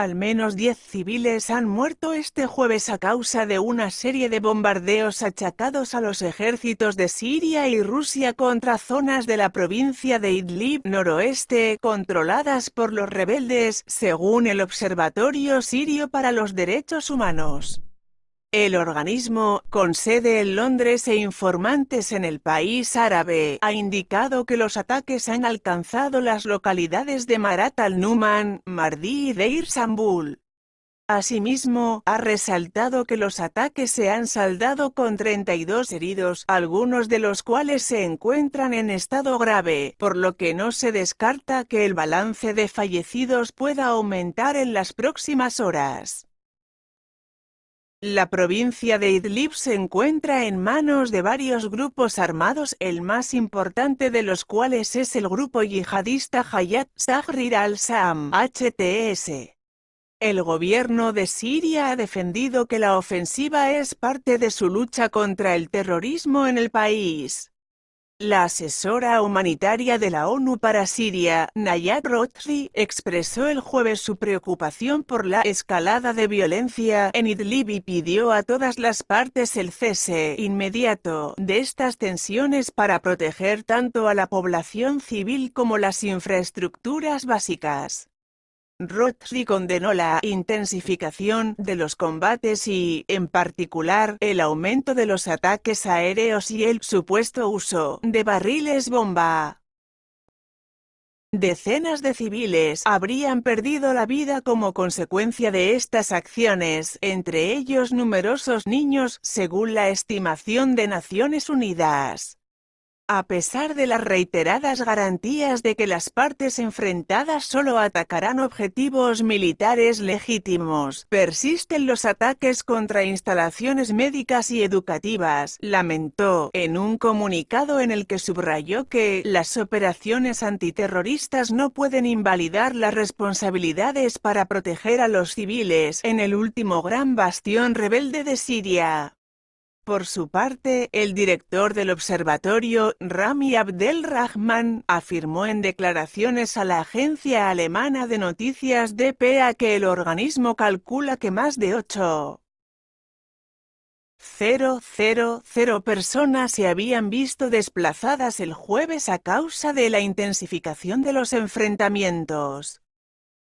Al menos 10 civiles han muerto este jueves a causa de una serie de bombardeos achacados a los ejércitos de Siria y Rusia contra zonas de la provincia de Idlib noroeste controladas por los rebeldes, según el Observatorio Sirio para los Derechos Humanos. El organismo, con sede en Londres e informantes en el país árabe, ha indicado que los ataques han alcanzado las localidades de Marat al-Numan, Mardí y Deir Sambul. Asimismo, ha resaltado que los ataques se han saldado con 32 heridos, algunos de los cuales se encuentran en estado grave, por lo que no se descarta que el balance de fallecidos pueda aumentar en las próximas horas. La provincia de Idlib se encuentra en manos de varios grupos armados, el más importante de los cuales es el grupo yihadista Hayat Tahrir al-Sam, HTS. El gobierno de Siria ha defendido que la ofensiva es parte de su lucha contra el terrorismo en el país. La asesora humanitaria de la ONU para Siria, Nayat Rotri, expresó el jueves su preocupación por la escalada de violencia en Idlib y pidió a todas las partes el cese inmediato de estas tensiones para proteger tanto a la población civil como las infraestructuras básicas. Rothschild condenó la intensificación de los combates y, en particular, el aumento de los ataques aéreos y el supuesto uso de barriles bomba. Decenas de civiles habrían perdido la vida como consecuencia de estas acciones, entre ellos numerosos niños, según la estimación de Naciones Unidas a pesar de las reiteradas garantías de que las partes enfrentadas solo atacarán objetivos militares legítimos, persisten los ataques contra instalaciones médicas y educativas, lamentó, en un comunicado en el que subrayó que las operaciones antiterroristas no pueden invalidar las responsabilidades para proteger a los civiles en el último gran bastión rebelde de Siria. Por su parte, el director del observatorio, Rami Abdelrahman, afirmó en declaraciones a la agencia alemana de noticias DPA que el organismo calcula que más de 8.000 personas se habían visto desplazadas el jueves a causa de la intensificación de los enfrentamientos.